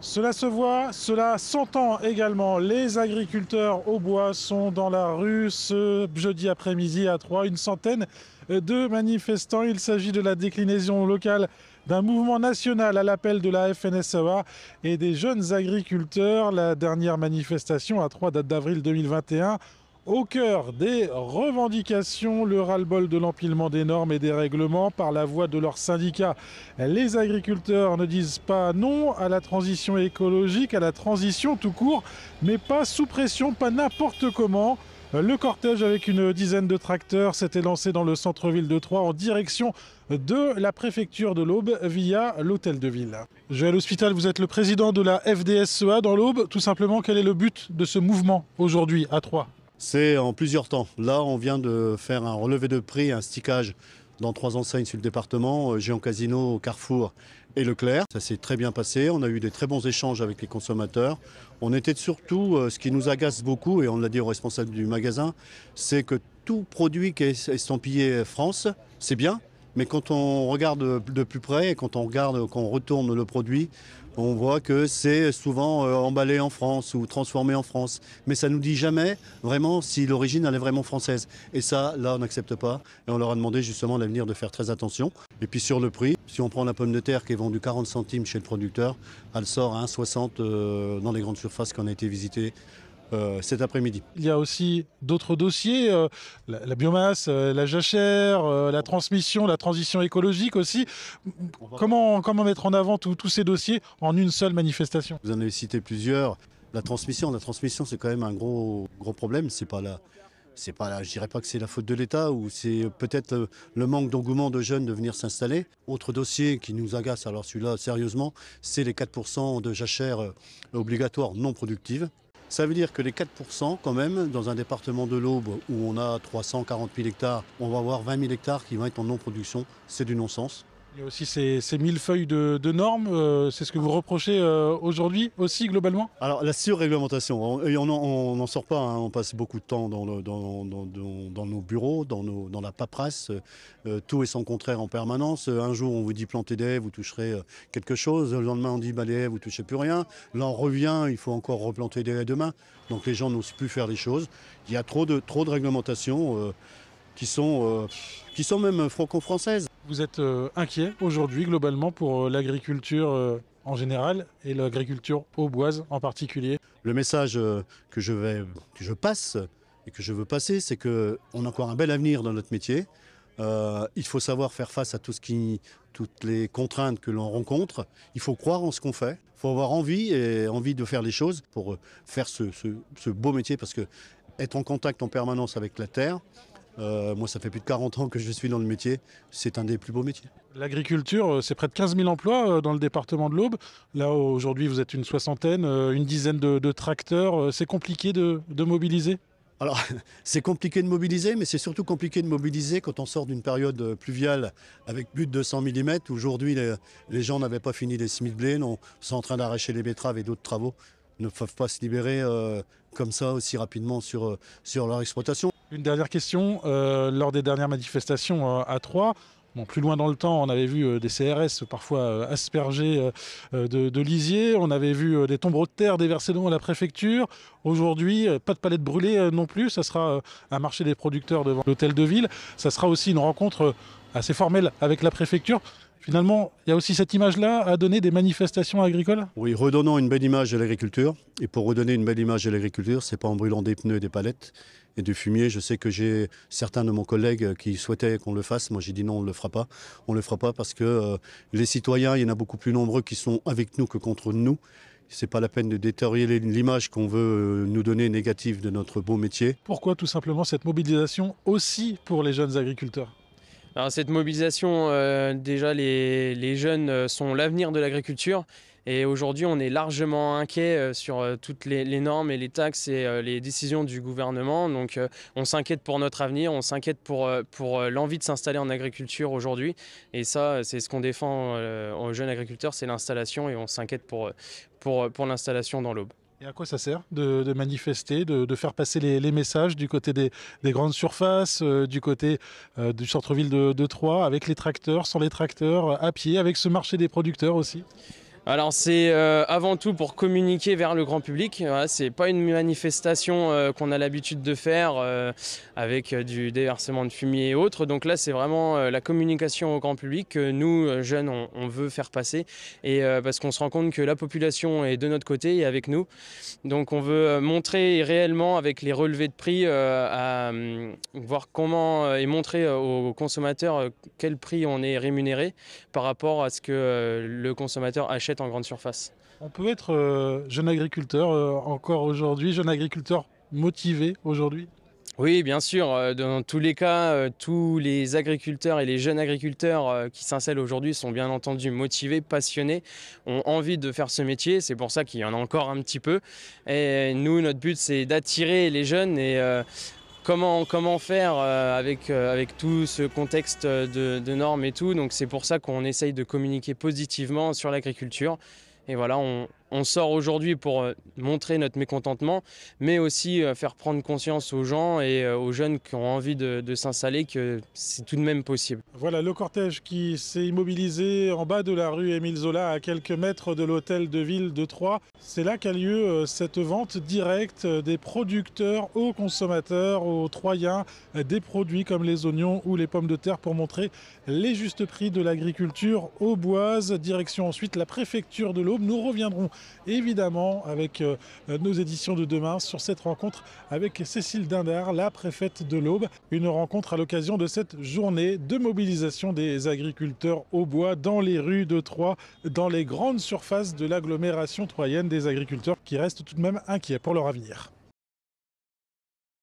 Cela se voit, cela s'entend également. Les agriculteurs au bois sont dans la rue ce jeudi après-midi à Troyes. Une centaine de manifestants. Il s'agit de la déclinaison locale d'un mouvement national à l'appel de la FNSA et des jeunes agriculteurs. La dernière manifestation à Troyes date d'avril 2021. Au cœur des revendications, le ras-le-bol de l'empilement des normes et des règlements par la voix de leurs syndicats. Les agriculteurs ne disent pas non à la transition écologique, à la transition tout court, mais pas sous pression, pas n'importe comment. Le cortège avec une dizaine de tracteurs s'était lancé dans le centre-ville de Troyes en direction de la préfecture de l'Aube via l'hôtel de ville. Joël Hospital, vous êtes le président de la FDSEA dans l'Aube. Tout simplement, quel est le but de ce mouvement aujourd'hui à Troyes c'est en plusieurs temps. Là, on vient de faire un relevé de prix, un stickage dans trois enseignes sur le département, euh, Géant Casino, Carrefour et Leclerc. Ça s'est très bien passé, on a eu des très bons échanges avec les consommateurs. On était surtout, euh, ce qui nous agace beaucoup, et on l'a dit aux responsables du magasin, c'est que tout produit qui est estampillé France, c'est bien, mais quand on regarde de plus près quand on regarde, quand on retourne le produit, on voit que c'est souvent euh, emballé en France ou transformé en France. Mais ça ne nous dit jamais vraiment si l'origine elle est vraiment française. Et ça, là, on n'accepte pas. Et on leur a demandé justement à l'avenir de faire très attention. Et puis sur le prix, si on prend la pomme de terre qui est vendue 40 centimes chez le producteur, elle sort à 1,60 euh, dans les grandes surfaces qu'on a été visitées euh, cet après-midi. Il y a aussi d'autres dossiers, euh, la, biomasse, euh, la jachère, la transmission, la transition écologique aussi. Comment, mettre en avant tous ces dossiers en une seule manifestation Vous en avez cité plusieurs. La transmission, la transmission c'est quand même un gros, gros problème. C'est pas c'est pas là, je dirais pas que c'est la faute de l'État ou c'est peut-être le manque d'engouement de jeunes de venir s'installer. Autre dossier qui nous agace, alors celui-là sérieusement, c'est les 4% de jachères obligatoires non productives. Ça veut dire que les 4%, quand même, dans un département de l'Aube où on a 340 000 hectares, on va avoir 20 000 hectares qui vont être en non-production. C'est du non-sens. Il y a aussi ces, mille feuilles de, normes, euh, c'est ce que vous reprochez euh, aujourd'hui aussi globalement Alors la surréglementation, on n'en sort pas, hein. on passe beaucoup de temps dans, nos bureaux, dans, la paperasse, euh, tout est sans contraire en permanence. Un jour on vous dit planter des vous toucherez quelque chose, le lendemain on dit bah, les haies, vous touchez plus rien, là revient, il faut encore replanter des haies demain, donc les gens n'osent plus faire les choses. Il y a trop de, trop de réglementation qui sont, euh, qui sont même franco-françaises. Vous êtes euh, inquiet aujourd'hui globalement pour euh, l'agriculture en général et l'agriculture au bois en particulier Le message que je, passe et que je veux passer, c'est qu'on a encore un bel avenir dans notre métier. il faut savoir faire face à toutes les contraintes que l'on rencontre. Il faut croire en ce qu'on fait. Il faut avoir envie et envie de faire les choses pour faire ce, beau métier parce que être en contact en permanence avec la terre, euh, moi, ça fait plus de 40 ans que je suis dans le métier. C'est un des plus beaux métiers. L'agriculture, euh, c'est près de 15 000 emplois euh, dans le département de l'Aube. Là, aujourd'hui, vous êtes une soixantaine, une dizaine de, tracteurs. C'est compliqué de, mobiliser alors, c'est compliqué de mobiliser, mais c'est surtout compliqué de mobiliser quand on sort d'une période pluviale avec plus de 200 mm. Aujourd'hui, les, gens n'avaient pas fini les semis de blé, non, sont en train d'arracher les betteraves et d'autres travaux ne peuvent pas se libérer comme ça aussi rapidement sur, sur leur exploitation. Une dernière question. Euh, lors des dernières manifestations euh, à Troyes, plus loin dans le temps, on avait vu euh, des CRS parfois aspergés de, lisiers, on avait vu des tombereaux de terre déversés devant la préfecture. Aujourd'hui, pas de palette brûlée non plus, ça sera un marché des producteurs devant l'hôtel de ville, ça sera aussi une rencontre assez formelle avec la préfecture. Finalement, il y a aussi cette image-là à donner des manifestations agricoles Oui, redonnant une belle image à l'agriculture. Et pour redonner une belle image à l'agriculture, ce c'est pas en brûlant des pneus et des palettes et du fumier. Je sais que j'ai certains de mes collègues qui souhaitaient qu'on le fasse. Moi, j'ai dit non, on ne le fera pas. On ne le fera pas parce que euh, les citoyens, il y en a beaucoup plus nombreux qui sont avec nous que contre nous. Ce n'est pas la peine de détériorer l'image qu'on veut euh, nous donner négative de notre beau métier. Pourquoi tout simplement cette mobilisation aussi pour les jeunes agriculteurs alors cette mobilisation, euh, déjà les, jeunes euh, sont l'avenir de l'agriculture et aujourd'hui on est largement inquiet euh, sur toutes les, normes et les taxes et les décisions du gouvernement. Donc on s'inquiète pour notre avenir, on s'inquiète pour, pour l'envie de s'installer en agriculture aujourd'hui et ça c'est ce qu'on défend aux jeunes agriculteurs, c'est l'installation et on s'inquiète pour, pour, pour l'installation dans l'aube. Et à quoi ça sert de, manifester, de, faire passer les, messages du côté des, grandes surfaces, euh, du côté euh, du centre-ville de, de Troyes, avec les tracteurs, sans les tracteurs, à pied, avec ce marché des producteurs aussi alors c'est euh, avant tout pour communiquer vers le grand public. Voilà, c'est pas une manifestation euh, qu'on a l'habitude de faire euh, avec du déversement de fumier et autres. Donc là c'est vraiment la communication au grand public que nous jeunes on, veut faire passer et parce qu'on se rend compte que la population est de notre côté et avec nous. Donc on veut montrer réellement avec les relevés de prix à hum, voir comment et montrer aux consommateurs quel prix on est rémunéré par rapport à ce que le consommateur achète en grande surface. On peut être euh, jeune agriculteur euh, encore aujourd'hui, jeune agriculteur motivé aujourd'hui oui, bien sûr. Euh, dans tous les cas, tous les agriculteurs et les jeunes agriculteurs qui s'installent aujourd'hui sont bien entendu motivés, passionnés, ont envie de faire ce métier. C'est pour ça qu'il y en a encore un petit peu. Et nous, notre but, c'est d'attirer les jeunes et comment, faire euh, euh, avec, tout ce contexte euh, de, de normes et tout. Donc c'est pour ça qu'on essaye de communiquer positivement sur l'agriculture. Et voilà, on, on sort aujourd'hui pour euh, montrer notre mécontentement, mais aussi euh, faire prendre conscience aux gens et euh, aux jeunes qui ont envie de, s'installer que c'est tout de même possible. Voilà le cortège qui s'est immobilisé en bas de la rue Émile Zola, à quelques mètres de l'hôtel de ville de Troyes. C'est là qu'a lieu cette vente directe des producteurs aux consommateurs, aux Troyens, des produits comme les oignons ou les pommes de terre pour montrer les justes prix de l'agriculture Boises. Direction ensuite la préfecture de l'Aube. Nous reviendrons évidemment avec euh, nos éditions de demain sur cette rencontre avec Cécile Dindard, la préfète de l'Aube. Une rencontre à l'occasion de cette journée de mobilisation des agriculteurs au bois dans les rues de Troyes, dans les grandes surfaces de l'agglomération troyenne des agriculteurs qui restent tout de même inquiets pour leur avenir.